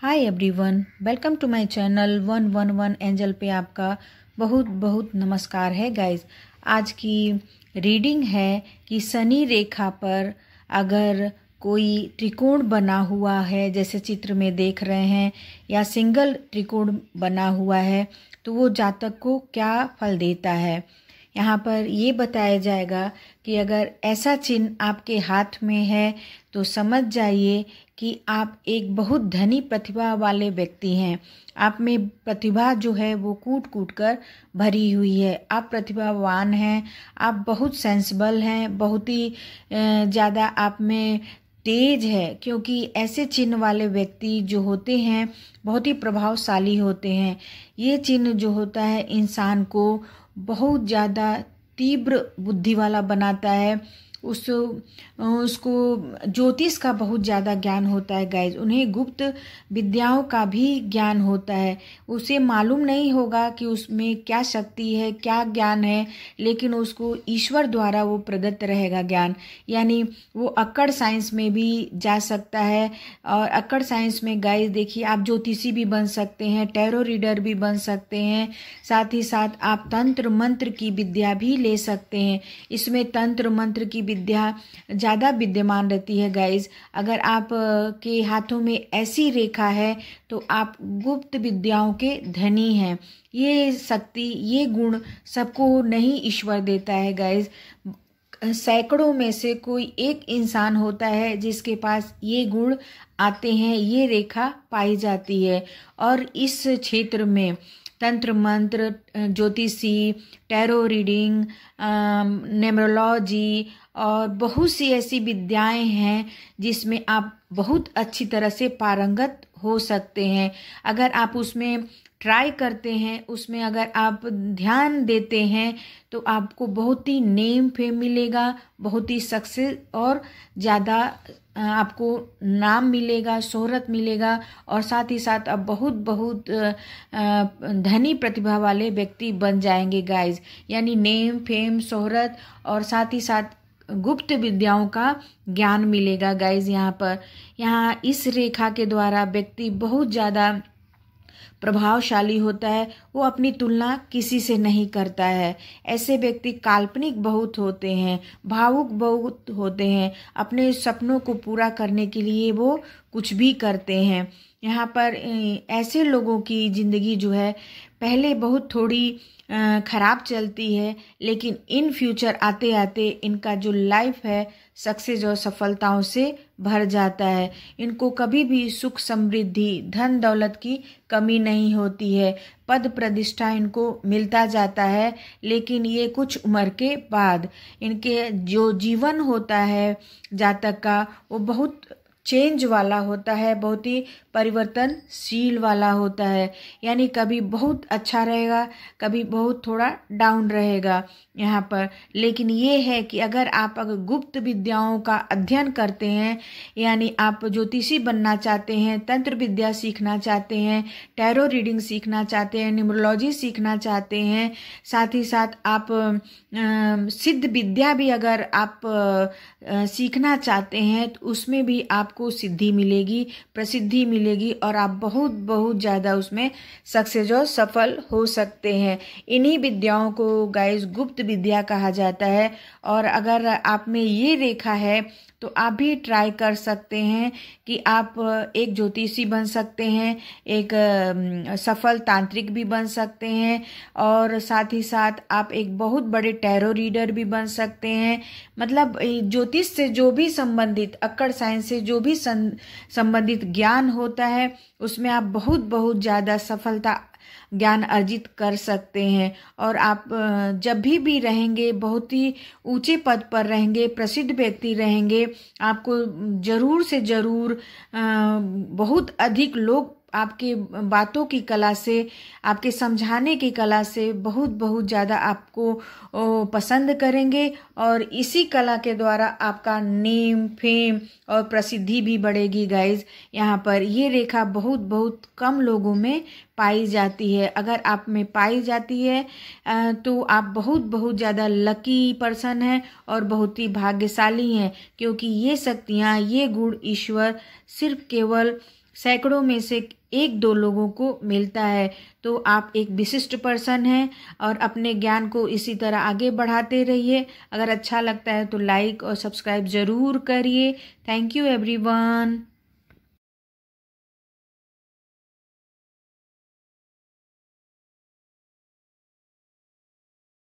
hi everyone welcome to my channel one one one Angel पे आपका बहुत बहुत नमस्कार है गाइस आज की रीडिंग है कि सनी रेखा पर अगर कोई त्रिकोण बना हुआ है जैसे चित्र में देख रहे हैं या सिंगल त्रिकोण बना हुआ है तो वो जातक को क्या फल देता है यहाँ पर ये बताया जाएगा कि अगर ऐसा चिन्ह आपके हाथ में है तो समझ जाइए कि आप एक बहुत धनी प्रतिभा वाले व्यक्ति हैं आप में प्रतिभा जो है वो कूट कूट कर भरी हुई है आप प्रतिभावान हैं आप बहुत सेंसबल हैं बहुत ही ज़्यादा आप में तेज है क्योंकि ऐसे चिन्ह वाले व्यक्ति जो होते हैं बहुत ही प्रभावशाली होते हैं ये चिन्ह जो होता है इंसान को बहुत ज़्यादा तीव्र बुद्धि वाला बनाता है उस उसको ज्योतिष का बहुत ज़्यादा ज्ञान होता है गाइज उन्हें गुप्त विद्याओं का भी ज्ञान होता है उसे मालूम नहीं होगा कि उसमें क्या शक्ति है क्या ज्ञान है लेकिन उसको ईश्वर द्वारा वो प्रदत्त रहेगा ज्ञान यानी वो अक्कड़ साइंस में भी जा सकता है और अक्कड़ साइंस में गाइज देखिए आप ज्योतिषी भी बन सकते हैं टैरो रीडर भी बन सकते हैं साथ ही साथ आप तंत्र मंत्र की विद्या भी ले सकते हैं इसमें तंत्र मंत्र की विद्या ज़्यादा विद्यमान रहती है गाइज अगर आप के हाथों में ऐसी रेखा है तो आप गुप्त विद्याओं के धनी हैं ये शक्ति ये गुण सबको नहीं ईश्वर देता है गाइज सैकड़ों में से कोई एक इंसान होता है जिसके पास ये गुण आते हैं ये रेखा पाई जाती है और इस क्षेत्र में तंत्र मंत्र ज्योतिषी टैरो रीडिंग नेमरोलॉजी और बहुत सी ऐसी विद्याएं हैं जिसमें आप बहुत अच्छी तरह से पारंगत हो सकते हैं अगर आप उसमें ट्राई करते हैं उसमें अगर आप ध्यान देते हैं तो आपको बहुत ही नेम फेम मिलेगा बहुत ही सक्सेस और ज़्यादा आपको नाम मिलेगा शोहरत मिलेगा और साथ ही साथ आप बहुत बहुत धनी प्रतिभा वाले व्यक्ति बन जाएंगे गाइस यानी नेम फेम शोहरत और साथ ही साथ गुप्त विद्याओं का ज्ञान मिलेगा गाइस यहाँ पर यहाँ इस रेखा के द्वारा व्यक्ति बहुत ज़्यादा प्रभावशाली होता है वो अपनी तुलना किसी से नहीं करता है ऐसे व्यक्ति काल्पनिक बहुत होते हैं भावुक बहुत होते हैं अपने सपनों को पूरा करने के लिए वो कुछ भी करते हैं यहाँ पर ऐसे लोगों की ज़िंदगी जो है पहले बहुत थोड़ी ख़राब चलती है लेकिन इन फ्यूचर आते आते इनका जो लाइफ है सक्सेस और सफलताओं से भर जाता है इनको कभी भी सुख समृद्धि धन दौलत की कमी नहीं होती है पद प्रतिष्ठा इनको मिलता जाता है लेकिन ये कुछ उम्र के बाद इनके जो जीवन होता है जातक का वो बहुत चेंज वाला होता है बहुत ही परिवर्तनशील वाला होता है यानी कभी बहुत अच्छा रहेगा कभी बहुत थोड़ा डाउन रहेगा यहाँ पर लेकिन ये है कि अगर आप अगर गुप्त विद्याओं का अध्ययन करते हैं यानी आप ज्योतिषी बनना चाहते हैं तंत्र विद्या सीखना चाहते हैं टैरो रीडिंग सीखना चाहते हैं न्यूमरोलॉजी सीखना चाहते हैं साथ ही साथ आप सिद्ध विद्या भी अगर आप सीखना चाहते हैं तो उसमें भी आप आपको सिद्धि मिलेगी प्रसिद्धि मिलेगी और आप बहुत बहुत ज़्यादा उसमें सक्सेस और सफल हो सकते हैं इन्हीं विद्याओं को गाइस गुप्त विद्या कहा जाता है और अगर आप में ये रेखा है तो आप भी ट्राई कर सकते हैं कि आप एक ज्योतिषी बन सकते हैं एक सफल तांत्रिक भी बन सकते हैं और साथ ही साथ आप एक बहुत बड़े टैरो रीडर भी बन सकते हैं मतलब ज्योतिष से जो भी संबंधित अक्कड़ साइंस से जो भी संबंधित ज्ञान होता है उसमें आप बहुत बहुत ज़्यादा सफलता ज्ञान अर्जित कर सकते हैं और आप जब भी भी रहेंगे बहुत ही ऊंचे पद पर रहेंगे प्रसिद्ध व्यक्ति रहेंगे आपको ज़रूर से ज़रूर बहुत अधिक लोग आपके बातों की कला से आपके समझाने की कला से बहुत बहुत ज़्यादा आपको पसंद करेंगे और इसी कला के द्वारा आपका नेम फेम और प्रसिद्धि भी बढ़ेगी गाइज यहाँ पर ये रेखा बहुत बहुत कम लोगों में पाई जाती है अगर आप में पाई जाती है तो आप बहुत बहुत ज़्यादा लकी पर्सन हैं और बहुत ही भाग्यशाली हैं क्योंकि ये शक्तियाँ ये गुण ईश्वर सिर्फ केवल सैकड़ों में से एक दो लोगों को मिलता है तो आप एक विशिष्ट पर्सन हैं और अपने ज्ञान को इसी तरह आगे बढ़ाते रहिए अगर अच्छा लगता है तो लाइक और सब्सक्राइब ज़रूर करिए थैंक यू एवरीवन